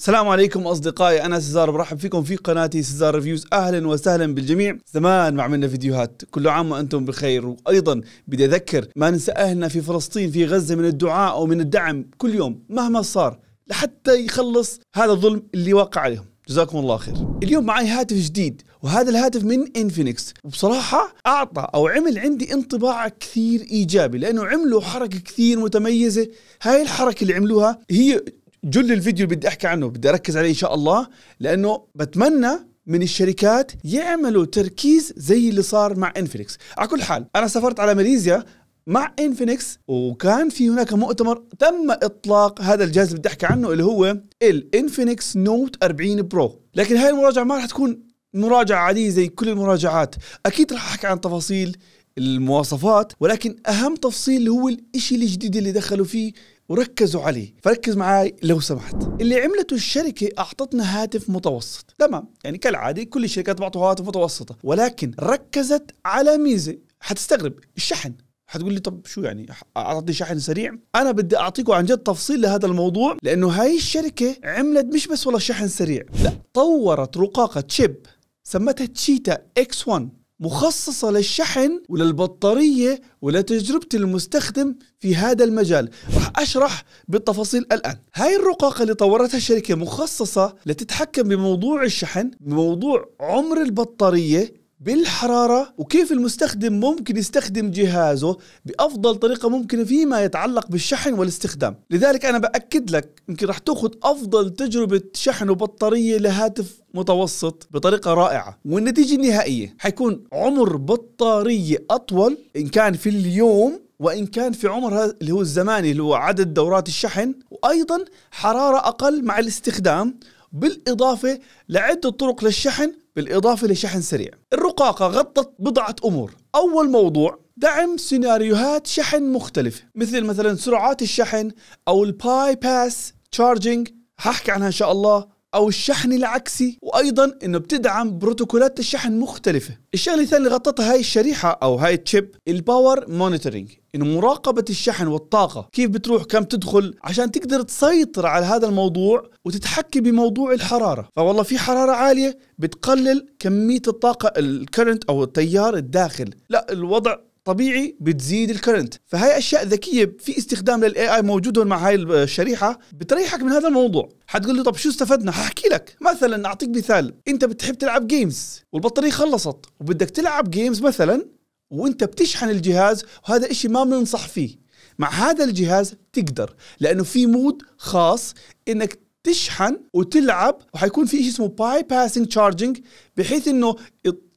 السلام عليكم اصدقائي انا سيزار برحب فيكم في قناتي سيزار ريفيوز اهلا وسهلا بالجميع زمان ما عملنا فيديوهات كل عام وانتم بخير وايضا بدي اذكر ما ننسى اهلنا في فلسطين في غزه من الدعاء ومن الدعم كل يوم مهما صار لحتى يخلص هذا الظلم اللي واقع عليهم جزاكم الله خير اليوم معي هاتف جديد وهذا الهاتف من انفينكس وبصراحة أعطى أو عمل عندي انطباع كثير إيجابي لأنه عملوا حركة كثير متميزة هاي الحركة اللي عملوها هي جل الفيديو اللي بدي احكي عنه بدي اركز عليه ان شاء الله لانه بتمنى من الشركات يعملوا تركيز زي اللي صار مع انفينكس على كل حال انا سافرت على ماليزيا مع انفينكس وكان في هناك مؤتمر تم اطلاق هذا الجهاز اللي بدي احكي عنه اللي هو الانفينكس نوت 40 برو لكن هاي المراجعه ما راح تكون مراجعه عاديه زي كل المراجعات اكيد راح احكي عن تفاصيل المواصفات ولكن اهم تفصيل هو الاشي الجديد اللي دخلوا فيه وركزوا عليه فركز معي لو سمحت اللي عملته الشركة أعطتنا هاتف متوسط تمام يعني كالعادة كل الشركات بعطوا هواتف متوسطة ولكن ركزت على ميزة حتستغرب الشحن حتقول لي طب شو يعني اعطي شحن سريع انا بدي اعطيكم عن جد تفصيل لهذا الموضوع لانه هاي الشركه عملت مش بس والله شحن سريع لا طورت رقاقه شيب سمتها تشيتا اكس 1 مخصصة للشحن وللبطارية ولتجربة المستخدم في هذا المجال راح أشرح بالتفاصيل الآن هاي الرقاقة اللي طورتها الشركة مخصصة لتتحكم بموضوع الشحن بموضوع عمر البطارية بالحرارة وكيف المستخدم ممكن يستخدم جهازه بأفضل طريقة ممكنة فيما يتعلق بالشحن والاستخدام لذلك أنا بأكد لك يمكن راح تأخذ أفضل تجربة شحن وبطارية لهاتف متوسط بطريقة رائعة والنتيجة النهائية حيكون عمر بطارية أطول إن كان في اليوم وان كان في عمر اللي هو الزماني اللي هو عدد دورات الشحن وايضا حراره اقل مع الاستخدام بالإضافة لعدة طرق للشحن بالإضافة لشحن سريع الرقاقة غطت بضعة أمور أول موضوع دعم سيناريوهات شحن مختلفة مثل مثلا سرعات الشحن أو الباي باس تشارجينج هحكي عنها إن شاء الله او الشحن العكسي وايضا انه بتدعم بروتوكولات الشحن مختلفه الشغله الثانيه اللي غطتها هاي الشريحه او هاي التشيب الباور مونيتورينج انه مراقبة الشحن والطاقة كيف بتروح كم تدخل عشان تقدر تسيطر على هذا الموضوع وتتحكي بموضوع الحرارة فوالله في حرارة عالية بتقلل كمية الطاقة الكرنت أو التيار الداخل لا الوضع طبيعي بتزيد الكرنت فهي اشياء ذكيه في استخدام للاي اي موجود مع هاي الشريحه بتريحك من هذا الموضوع حتقول لي طب شو استفدنا ححكي لك مثلا اعطيك مثال انت بتحب تلعب جيمز والبطاريه خلصت وبدك تلعب جيمز مثلا وانت بتشحن الجهاز وهذا إشي ما بننصح فيه مع هذا الجهاز تقدر لانه في مود خاص انك تشحن وتلعب وحيكون في شيء اسمه باي باسنج تشارجنج بحيث انه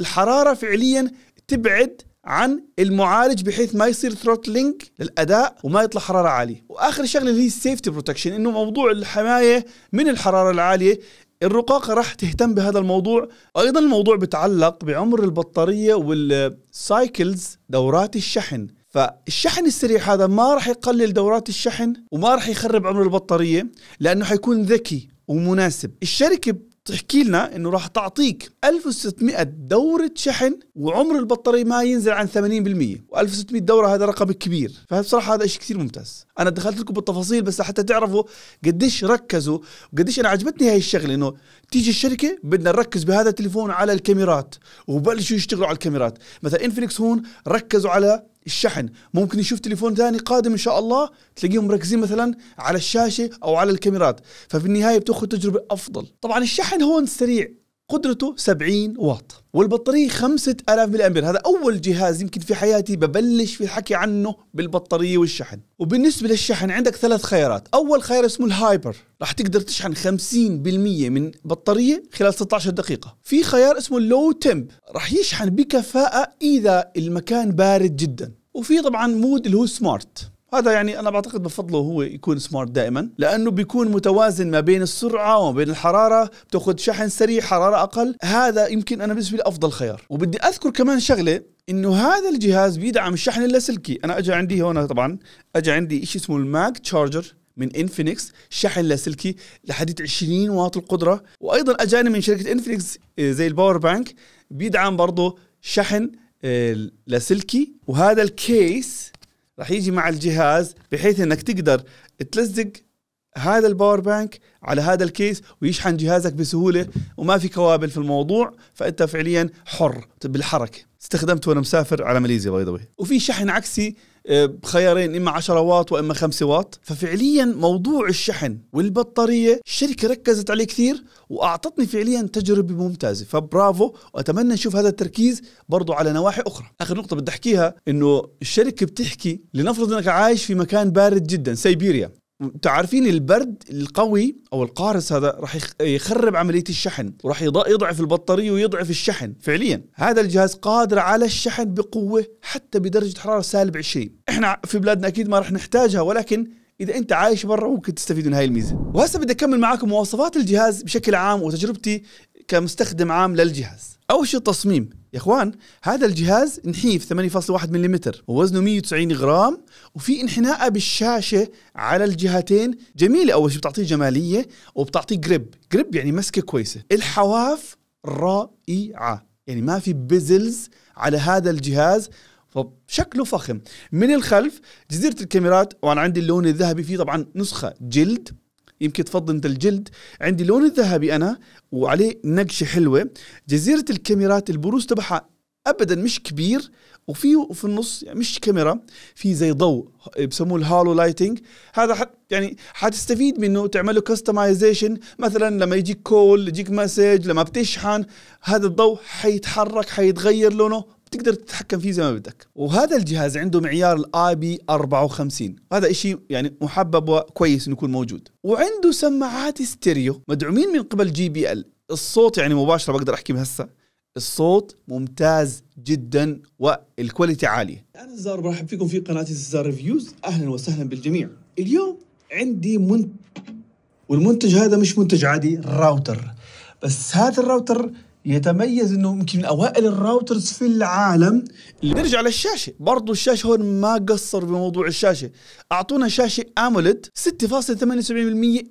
الحراره فعليا تبعد عن المعالج بحيث ما يصير ثروتلينج للاداء وما يطلع حراره عاليه واخر شغله اللي هي السيفتي بروتكشن انه موضوع الحمايه من الحراره العاليه الرقاقة راح تهتم بهذا الموضوع أيضا الموضوع بتعلق بعمر البطارية والسايكلز دورات الشحن فالشحن السريع هذا ما راح يقلل دورات الشحن وما راح يخرب عمر البطارية لأنه حيكون ذكي ومناسب الشركة تحكي لنا انه راح تعطيك 1600 دورة شحن وعمر البطارية ما ينزل عن 80% و1600 دورة هذا رقم كبير فبصراحة هذا شيء كثير ممتاز انا دخلت لكم بالتفاصيل بس حتى تعرفوا قديش ركزوا وقديش انا عجبتني هاي الشغلة انه تيجي الشركة بدنا نركز بهذا التليفون على الكاميرات وبلشوا يشتغلوا على الكاميرات مثلا انفينكس هون ركزوا على الشحن ممكن يشوف تليفون ثاني قادم ان شاء الله تلاقيهم مركزين مثلا على الشاشه او على الكاميرات ففي النهايه بتاخذ تجربه افضل طبعا الشحن هون سريع قدرته 70 واط والبطارية 5000 ملي أمبير هذا أول جهاز يمكن في حياتي ببلش في الحكي عنه بالبطارية والشحن وبالنسبة للشحن عندك ثلاث خيارات أول خيار اسمه الهايبر راح تقدر تشحن 50% من بطارية خلال 16 دقيقة في خيار اسمه اللو تمب راح يشحن بكفاءة إذا المكان بارد جدا وفي طبعا مود اللي هو سمارت هذا يعني انا بعتقد بفضله هو يكون سمارت دائما لانه بيكون متوازن ما بين السرعه وما بين الحراره بتاخذ شحن سريع حراره اقل هذا يمكن انا بالنسبه لي افضل خيار وبدي اذكر كمان شغله انه هذا الجهاز بيدعم الشحن اللاسلكي انا اجى عندي هون طبعا اجى عندي شيء اسمه الماك تشارجر من انفينكس شحن لاسلكي لحديت 20 واط القدره وايضا اجاني من شركه انفينكس آه، زي الباور بانك بيدعم برضه شحن اللاسلكي وهذا الكيس راح يجي مع الجهاز بحيث انك تقدر تلزق هذا الباور بانك على هذا الكيس ويشحن جهازك بسهوله وما في كوابل في الموضوع فانت فعليا حر طيب، بالحركه استخدمته وانا مسافر على ماليزيا باي ذا وفي شحن عكسي آه، بخيارين اما 10 واط واما 5 واط ففعليا موضوع الشحن والبطاريه الشركه ركزت عليه كثير واعطتني فعليا تجربه ممتازه فبرافو واتمنى نشوف هذا التركيز برضو على نواحي اخرى اخر نقطه بدي احكيها انه الشركه بتحكي لنفرض انك عايش في مكان بارد جدا سيبيريا تعرفين البرد القوي او القارس هذا راح يخرب عمليه الشحن وراح يضعف البطاريه ويضعف الشحن فعليا هذا الجهاز قادر على الشحن بقوه حتى بدرجه حراره سالب 20 احنا في بلادنا اكيد ما راح نحتاجها ولكن اذا انت عايش برا ممكن تستفيد من هاي الميزه وهسه بدي اكمل معاكم مواصفات الجهاز بشكل عام وتجربتي كمستخدم عام للجهاز اول شيء التصميم يا اخوان هذا الجهاز نحيف 8.1 ملم ووزنه 190 غرام وفي انحناء بالشاشه على الجهتين جميله اول شيء بتعطيه جماليه وبتعطيه جريب جريب يعني مسكه كويسه الحواف رائعه يعني ما في بزلز على هذا الجهاز فشكله فخم من الخلف جزيره الكاميرات وانا عندي اللون الذهبي فيه طبعا نسخه جلد يمكن تفضل انت الجلد عندي لون الذهبي انا وعليه نقشه حلوه جزيره الكاميرات البروز تبعها ابدا مش كبير وفي في النص يعني مش كاميرا في زي ضوء بسموه الهالو لايتنج هذا حت يعني حتستفيد منه تعمل له كستمايزيشن مثلا لما يجيك كول يجيك مسج لما بتشحن هذا الضوء حيتحرك حيتغير لونه تقدر تتحكم فيه زي ما بدك وهذا الجهاز عنده معيار الاي بي 54 هذا إشي يعني محبب وكويس انه يكون موجود وعنده سماعات ستيريو مدعومين من قبل جي بي ال الصوت يعني مباشره بقدر احكي هسه الصوت ممتاز جدا والكواليتي عاليه انا زار برحب فيكم في قناه زار ريفيوز اهلا وسهلا بالجميع اليوم عندي منتج والمنتج هذا مش منتج عادي راوتر بس هذا الراوتر يتميز انه يمكن من اوائل الراوترز في العالم اللي نرجع للشاشه برضو الشاشه هون ما قصر بموضوع الشاشه اعطونا شاشه اموليد 6.78%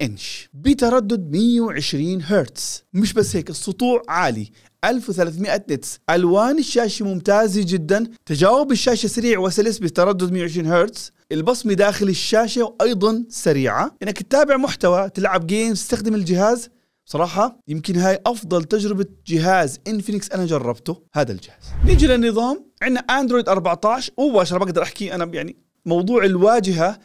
انش بتردد 120 هرتز مش بس هيك السطوع عالي 1300 نتس الوان الشاشه ممتازه جدا تجاوب الشاشه سريع وسلس بتردد 120 هرتز البصمه داخل الشاشه وايضا سريعه انك تتابع محتوى تلعب جيمز تستخدم الجهاز صراحة يمكن هاي أفضل تجربة جهاز إنفينكس أنا جربته هذا الجهاز نيجي للنظام عندنا أندرويد 14 مباشرة بقدر أحكي أنا يعني موضوع الواجهة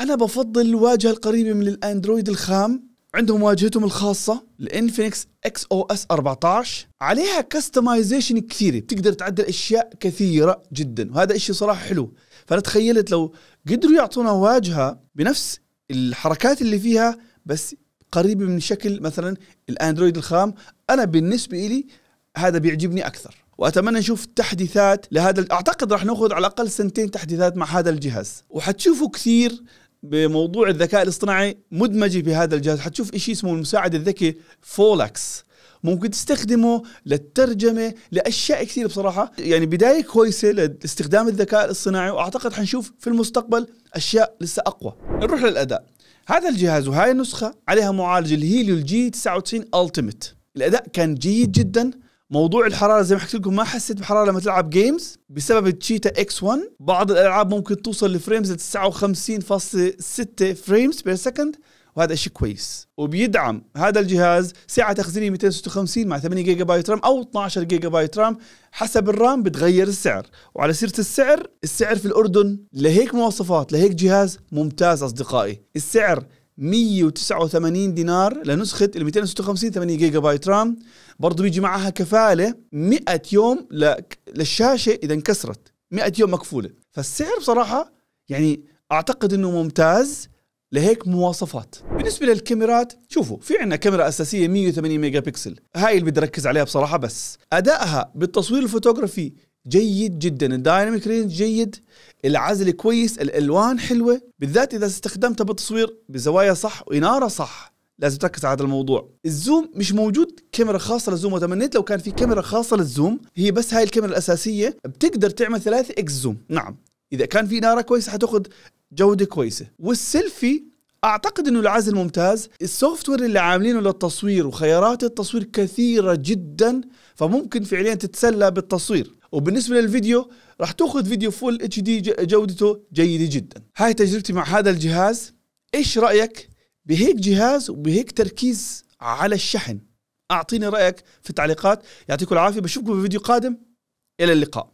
أنا بفضل الواجهة القريبة من الأندرويد الخام عندهم واجهتهم الخاصة الانفينكس اكس او اس 14 عليها كستمايزيشن كثيرة بتقدر تعدل اشياء كثيرة جدا وهذا اشي صراحة حلو فانا تخيلت لو قدروا يعطونا واجهة بنفس الحركات اللي فيها بس قريبه من شكل مثلا الاندرويد الخام انا بالنسبه لي هذا بيعجبني اكثر واتمنى نشوف تحديثات لهذا اعتقد راح ناخذ على الاقل سنتين تحديثات مع هذا الجهاز وحتشوفوا كثير بموضوع الذكاء الاصطناعي مدمجه بهذا الجهاز حتشوف شيء اسمه المساعد الذكي فولكس ممكن تستخدمه للترجمة لأشياء كثير بصراحة يعني بداية كويسة لاستخدام الذكاء الاصطناعي وأعتقد حنشوف في المستقبل أشياء لسه أقوى نروح للأداء هذا الجهاز وهاي النسخه عليها معالج الهيليو الجي 99 التيمت الاداء كان جيد جدا موضوع الحراره زي ما حكيت لكم ما حسيت بحراره لما تلعب جيمز بسبب التشيتا اكس 1 بعض الالعاب ممكن توصل لفريمز 59.6 فريمز بير سكند وهذا شيء كويس وبيدعم هذا الجهاز سعه تخزينيه 256 مع 8 جيجا بايت رام او 12 جيجا بايت رام حسب الرام بتغير السعر وعلى سيره السعر السعر في الاردن لهيك مواصفات لهيك جهاز ممتاز اصدقائي السعر 189 دينار لنسخة ال 256 8 جيجا بايت رام برضه بيجي معها كفالة 100 يوم للشاشة إذا انكسرت 100 يوم مكفولة فالسعر بصراحة يعني أعتقد أنه ممتاز لهيك مواصفات بالنسبه للكاميرات شوفوا في عندنا كاميرا اساسيه 180 ميجا بكسل هاي اللي بدي اركز عليها بصراحه بس ادائها بالتصوير الفوتوغرافي جيد جدا الدايناميك رينج جيد العزل كويس الالوان حلوه بالذات اذا استخدمتها بالتصوير بزوايا صح واناره صح لازم تركز على هذا الموضوع الزوم مش موجود كاميرا خاصه للزوم وتمنيت لو كان في كاميرا خاصه للزوم هي بس هاي الكاميرا الاساسيه بتقدر تعمل 3 اكس زوم نعم اذا كان في ناره كويسه حتاخذ جوده كويسه والسيلفي اعتقد انه العزل ممتاز السوفت وير اللي عاملينه للتصوير وخيارات التصوير كثيره جدا فممكن فعليا تتسلى بالتصوير وبالنسبه للفيديو راح تاخذ فيديو فول اتش دي جودته جيده جدا هاي تجربتي مع هذا الجهاز ايش رايك بهيك جهاز وبهيك تركيز على الشحن اعطيني رايك في التعليقات يعطيكم العافيه بشوفكم في فيديو قادم الى اللقاء